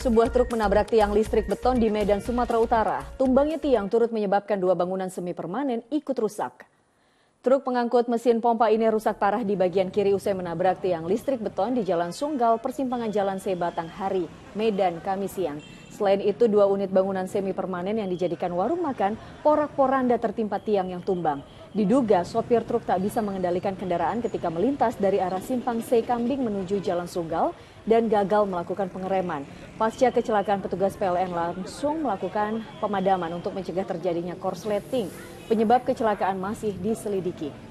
Sebuah truk menabrak tiang listrik beton di Medan, Sumatera Utara. Tumbangnya tiang turut menyebabkan dua bangunan semi permanen ikut rusak. Truk pengangkut mesin pompa ini rusak parah di bagian kiri usai menabrak tiang listrik beton di Jalan Sunggal, persimpangan Jalan Sebatang Hari, Medan, Kamis Siang. Selain itu, dua unit bangunan semi permanen yang dijadikan warung makan porak-poranda tertimpa tiang yang tumbang. Diduga sopir truk tak bisa mengendalikan kendaraan ketika melintas dari arah simpang C Kambing menuju Jalan Sunggal dan gagal melakukan pengereman. Pasca kecelakaan petugas PLN langsung melakukan pemadaman untuk mencegah terjadinya korsleting. Penyebab kecelakaan masih diselidiki.